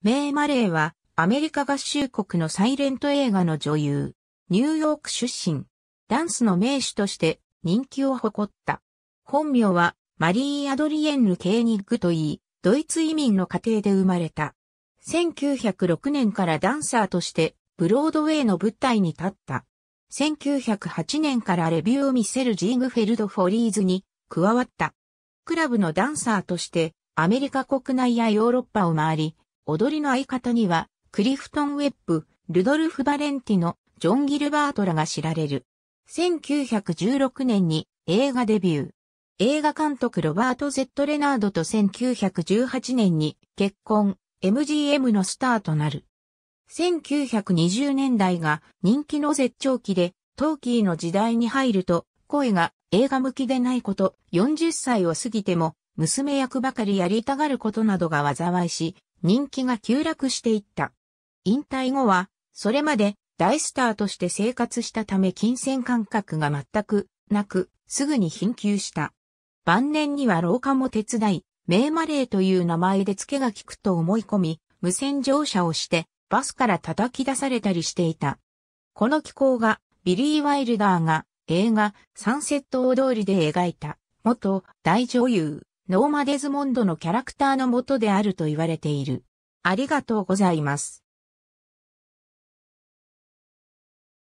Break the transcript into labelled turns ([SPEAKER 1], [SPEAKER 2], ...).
[SPEAKER 1] メ
[SPEAKER 2] イ・マレーは、アメリカ合衆国のサイレント映画の女優。ニューヨーク出身。ダンスの名手として人気を誇った。本名はマリー・アドリエンヌ・ケーニッグといい、ドイツ移民の家庭で生まれた。1906年からダンサーとしてブロードウェイの舞台に立った。1908年からレビューを見せるジーグフェルド・フォリーズに加わった。クラブのダンサーとしてアメリカ国内やヨーロッパを回り、踊りの相方には、クリフトン・ウェップ、ルドルフ・バレンティの、ジョン・ギルバートらが知られる。1916年に映画デビュー。映画監督ロバート・ゼット・レナードと1918年に結婚、MGM のスターとなる。1920年代が人気の絶頂期で、トーキーの時代に入ると、声が映画向きでないこと、40歳を過ぎても娘役ばかりやりたがることなどが災いし、人気が急落していった。引退後は、それまで大スターとして生活したため金銭感覚が全くなく、すぐに貧窮した。晩年には廊下も手伝い、名マレーという名前で付けが利くと思い込み、無線乗車をして、バスから叩き出されたりしていた。この機構が、ビリー・ワイルダーが映画、サンセット大通りで描いた、元大女優。ノーマデズモンドのキャラクターの元であると言われている。ありがとう
[SPEAKER 1] ございます。